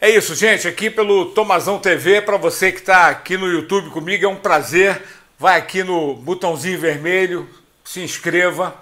É isso, gente, aqui pelo Tomazão TV, para você que está aqui no YouTube comigo, é um prazer. Vai aqui no botãozinho vermelho, se inscreva,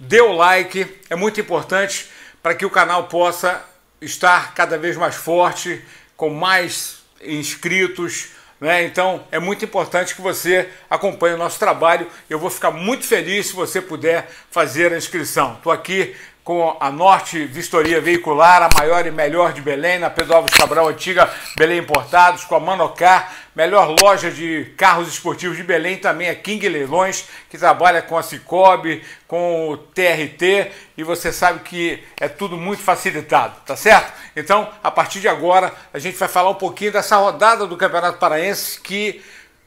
dê o like, é muito importante para que o canal possa estar cada vez mais forte, com mais inscritos, né? Então é muito importante que você acompanhe o nosso trabalho. Eu vou ficar muito feliz se você puder fazer a inscrição. Estou aqui com a Norte Vistoria Veicular, a maior e melhor de Belém, na Pedro Alves Cabral Antiga, Belém Importados, com a Manocar, melhor loja de carros esportivos de Belém, também a é King Leilões, que trabalha com a Cicobi, com o TRT, e você sabe que é tudo muito facilitado, tá certo? Então, a partir de agora, a gente vai falar um pouquinho dessa rodada do Campeonato Paraense que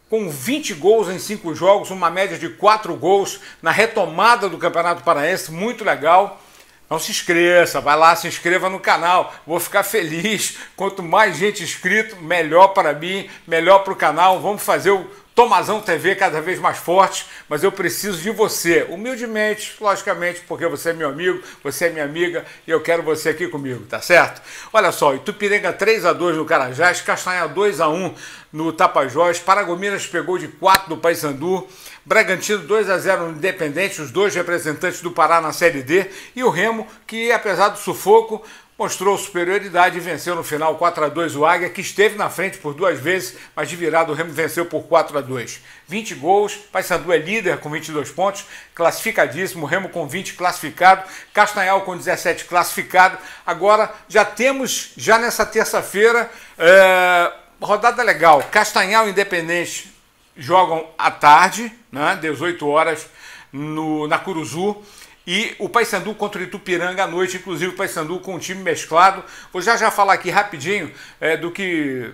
com 20 gols em 5 jogos, uma média de 4 gols na retomada do Campeonato Paraense, muito legal. Não se esqueça, vai lá, se inscreva no canal. Vou ficar feliz. Quanto mais gente inscrito, melhor para mim, melhor para o canal. Vamos fazer o Tomazão TV cada vez mais forte, mas eu preciso de você, humildemente, logicamente, porque você é meu amigo, você é minha amiga e eu quero você aqui comigo, tá certo? Olha só, Itupiranga 3 a 2 no Carajás, Castanha 2 a 1 no Tapajós, Paragominas pegou de 4 do Paysandu, Bragantino 2 a 0 no Independente, os dois representantes do Pará na Série D e o Remo, que apesar do sufoco, mostrou superioridade e venceu no final 4 a 2 o Águia, que esteve na frente por duas vezes, mas de virada o Remo venceu por 4 a 2. 20 gols, Paysandu é líder com 22 pontos, classificadíssimo, Remo com 20 classificado, Castanhal com 17 classificado. Agora já temos, já nessa terça-feira, é, rodada legal, Castanhal e Independente jogam à tarde, né, 18 horas, no, na Curuzu e o Paysandu contra o Itupiranga à noite, inclusive o Paysandu com um time mesclado. Vou já já falar aqui rapidinho é, do que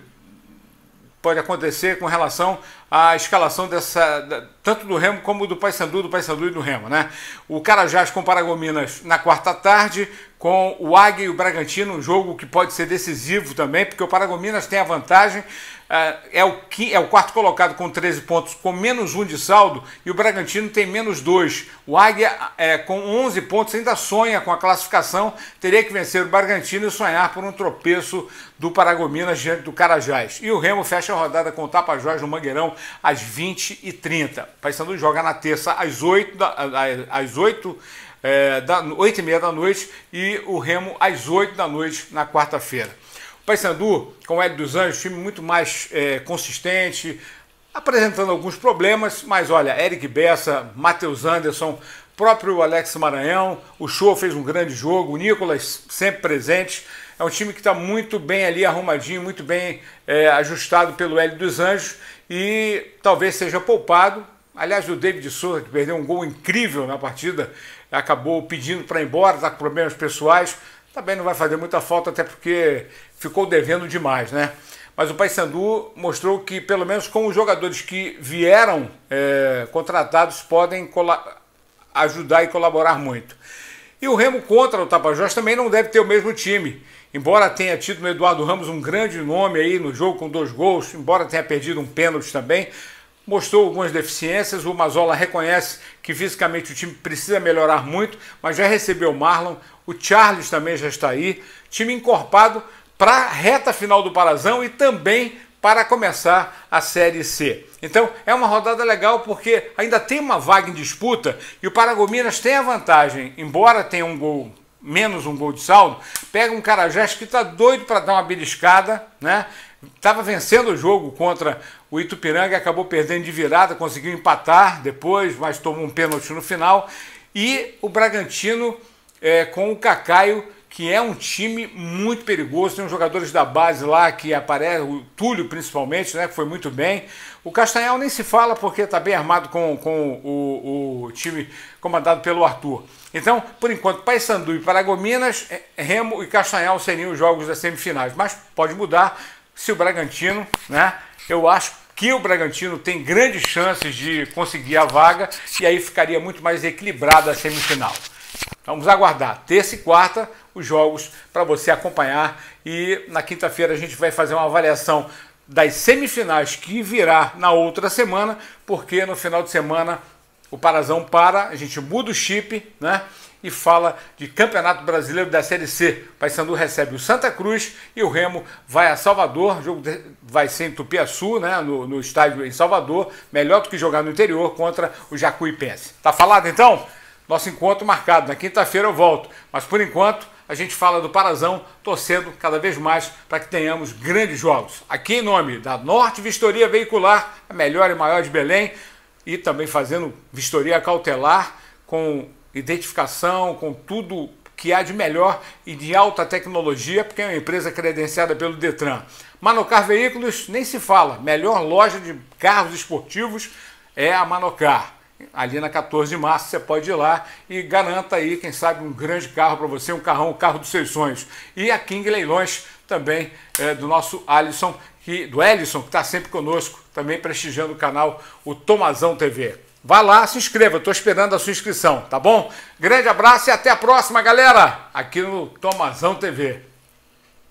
pode acontecer com relação a escalação dessa tanto do Remo como do Paysandu, do Paysandu e do Remo, né? O Carajás com o Paragominas na quarta tarde, com o Águia e o Bragantino, um jogo que pode ser decisivo também, porque o Paragominas tem a vantagem, é, é o, é o quarto colocado com 13 pontos, com menos um de saldo, e o Bragantino tem menos dois. O Águia, é, com 11 pontos, ainda sonha com a classificação, teria que vencer o Bragantino e sonhar por um tropeço do Paragominas diante do Carajás. E o Remo fecha a rodada com o Tapajós no Mangueirão, às 20h30. Paysandu tá joga na terça às 8 da, às 8 é, da, 8 e meia da noite e o Remo às 8 da noite na quarta-feira. O Paysandu, com o Hélio dos Anjos, time muito mais é, consistente, apresentando alguns problemas, mas olha, Eric Bessa, Matheus Anderson, próprio Alex Maranhão, o Show fez um grande jogo, o Nicolas sempre presente. É um time que está muito bem ali arrumadinho, muito bem é, ajustado pelo Hélio dos Anjos e talvez seja poupado. Aliás, o David Souza, que perdeu um gol incrível na partida, acabou pedindo para ir embora, está com problemas pessoais. Também não vai fazer muita falta, até porque ficou devendo demais, né? Mas o Paysandu mostrou que, pelo menos com os jogadores que vieram é, contratados, podem ajudar e colaborar muito. E o Remo contra o Tapajós também não deve ter o mesmo time. Embora tenha tido no Eduardo Ramos um grande nome aí no jogo com dois gols, embora tenha perdido um pênalti também, mostrou algumas deficiências. O Mazola reconhece que fisicamente o time precisa melhorar muito, mas já recebeu o Marlon, o Charles também já está aí. Time encorpado para a reta final do Parazão e também para começar a Série C. Então é uma rodada legal porque ainda tem uma vaga em disputa e o Paragominas tem a vantagem, embora tenha um gol menos um gol de saldo, pega um Carajás que está doido para dar uma beliscada, né? Estava vencendo o jogo contra o Itupiranga, acabou perdendo de virada, conseguiu empatar depois, mas tomou um pênalti no final. E o Bragantino é, com o Cacaio que é um time muito perigoso. Tem uns jogadores da base lá que aparecem, o Túlio principalmente, né, que foi muito bem. O Castanhal nem se fala porque está bem armado com, com o, o, time comandado pelo Arthur. Então, por enquanto, Paysandu e Paragominas, é, Remo e Castanhal seriam os jogos das semifinais. Mas pode mudar se o Bragantino, né? Eu acho que o Bragantino tem grandes chances de conseguir a vaga e aí ficaria muito mais equilibrada a semifinal. Vamos aguardar terça e quarta os jogos para você acompanhar e na quinta-feira a gente vai fazer uma avaliação das semifinais que virá na outra semana, porque no final de semana o Parazão para, a gente muda o chip, né? E fala de Campeonato Brasileiro da Série C. Paysandu recebe o Santa Cruz e o Remo vai a Salvador. O jogo vai ser em Tupiaçu, né? No, no estádio em Salvador. Melhor do que jogar no interior contra o Jacuipense. Tá falado então? Nosso encontro marcado na quinta-feira eu volto, mas por enquanto a gente fala do Parazão, torcendo cada vez mais para que tenhamos grandes jogos. Aqui em nome da Norte Vistoria Veicular, a melhor e maior de Belém, e também fazendo vistoria cautelar com identificação, com tudo que há de melhor e de alta tecnologia, porque é uma empresa credenciada pelo Detran. Manocar Veículos nem se fala, melhor loja de carros esportivos é a Manocar ali na 14 de março, você pode ir lá e garanta aí, quem sabe, um grande carro para você, um carrão, um carro dos seus sonhos. E a King Leilões também é, do nosso Alisson, que, do Ellison, que está sempre conosco, também prestigiando o canal, o Tomazão TV. Vá lá, se inscreva, estou esperando a sua inscrição, tá bom? Grande abraço e até a próxima, galera, aqui no Tomazão TV.